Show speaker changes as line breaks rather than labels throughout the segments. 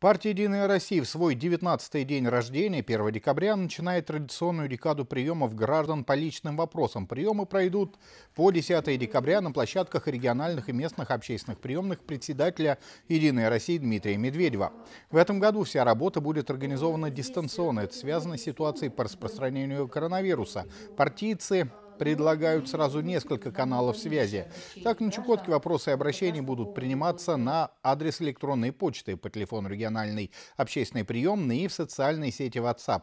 Партия «Единая Россия» в свой 19-й день рождения, 1 декабря, начинает традиционную декаду приемов граждан по личным вопросам. Приемы пройдут по 10 декабря на площадках региональных и местных общественных приемных председателя «Единой России» Дмитрия Медведева. В этом году вся работа будет организована дистанционно. Это связано с ситуацией по распространению коронавируса. Партийцы предлагают сразу несколько каналов связи. Так, на Чукотке вопросы и обращения будут приниматься на адрес электронной почты по телефону региональной общественной приемной и в социальной сети WhatsApp.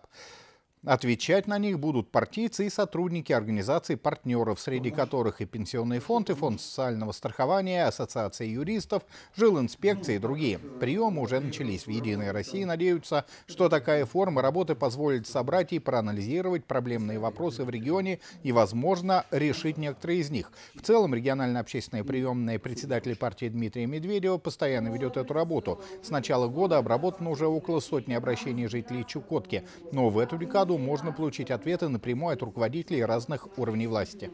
Отвечать на них будут партийцы и сотрудники организаций партнеров, среди которых и пенсионные фонды, Фонд социального страхования, Ассоциация юристов, жилинспекции и другие. Приемы уже начались в «Единой России». Надеются, что такая форма работы позволит собрать и проанализировать проблемные вопросы в регионе и, возможно, решить некоторые из них. В целом, региональная общественная приемная председатель партии Дмитрия Медведева постоянно ведет эту работу. С начала года обработано уже около сотни обращений жителей Чукотки. Но в эту декаду году можно получить ответы напрямую от руководителей разных уровней власти.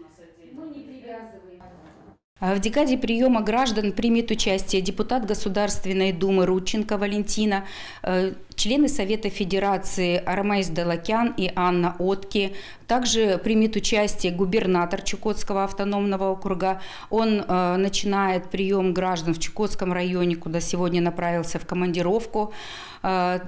А в декаде приема граждан примет участие депутат Государственной Думы Рученко Валентина, э, члены Совета Федерации Армайс Далакян и Анна Отки. Также примет участие губернатор Чукотского автономного округа. Он э, начинает прием граждан в Чукотском районе, куда сегодня направился в командировку. Э,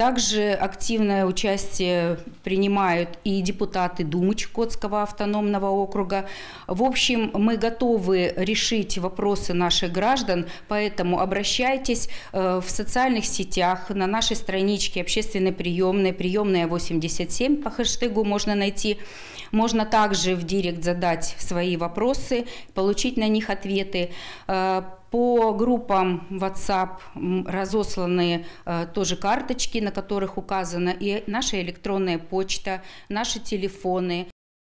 также активное участие принимают и депутаты Думы Чукотского автономного округа. В общем, мы готовы решить вопросы наших граждан, поэтому обращайтесь э, в социальных сетях, на нашей страничке общественной приемной, приемная 87 по хэштегу можно найти. Можно также в директ задать свои вопросы, получить на них ответы. Э, по группам WhatsApp разосланы э, тоже карточки, на которых указана и наша электронная почта, наши телефоны.